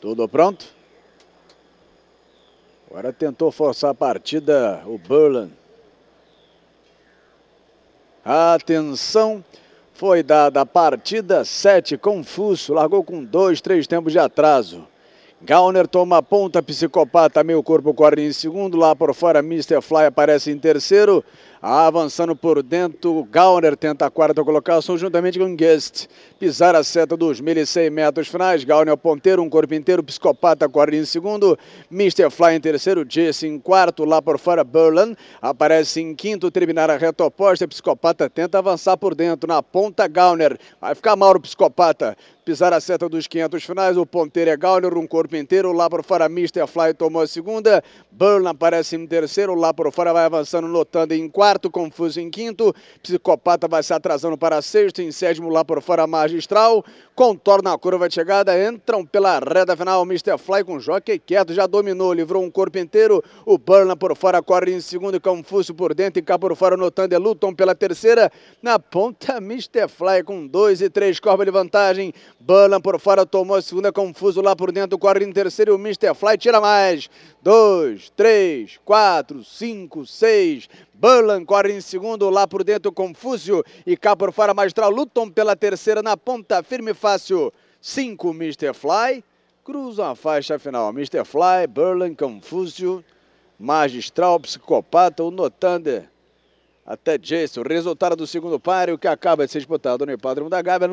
Tudo pronto? Agora tentou forçar a partida o Burland. Atenção, foi dada a partida, 7 confuso largou com dois, três tempos de atraso. Gauner toma a ponta, psicopata, meio corpo corre em segundo, lá por fora Mr. Fly aparece em terceiro, avançando por dentro, Gauner tenta a quarta colocação juntamente com Guest, pisar a seta dos 1.100 metros finais, Gauner é o ponteiro, um corpo inteiro, psicopata corre em segundo, Mr. Fly em terceiro, Jesse em quarto, lá por fora Berlin aparece em quinto, terminar a reta oposta, psicopata tenta avançar por dentro, na ponta Gauner, vai ficar mal o psicopata, pisar a seta dos 500 finais, o ponteiro é Gauner, um corpo inteiro, lá por fora Mr. Fly tomou a segunda, Burn aparece em terceiro, lá por fora vai avançando Notando em quarto, Confuso em quinto, Psicopata vai se atrasando para sexto, em sétimo lá por fora Magistral, contorna a curva de chegada, entram pela reta final, Mr. Fly com joque quieto, já dominou, livrou um corpo inteiro, o Burn por fora corre em segundo, Confuso por dentro e cá por fora Notando e Luton pela terceira, na ponta Mr. Fly com dois e três corpos de vantagem, Balan por fora, tomou a segunda, confuso lá por dentro, corre em terceiro, o Mr. Fly tira mais. Dois, três, quatro, cinco, seis. Balan corre em segundo, lá por dentro, confuso. e cá por fora, Magistral lutam pela terceira na ponta, firme e fácil. Cinco, Mr. Fly, cruzam a faixa final. Mr. Fly, Burlan, Confúcio, Magistral, Psicopata, o Notander, até Jason. Resultado do segundo páreo que acaba de ser disputado no Hipódromo da Gávea.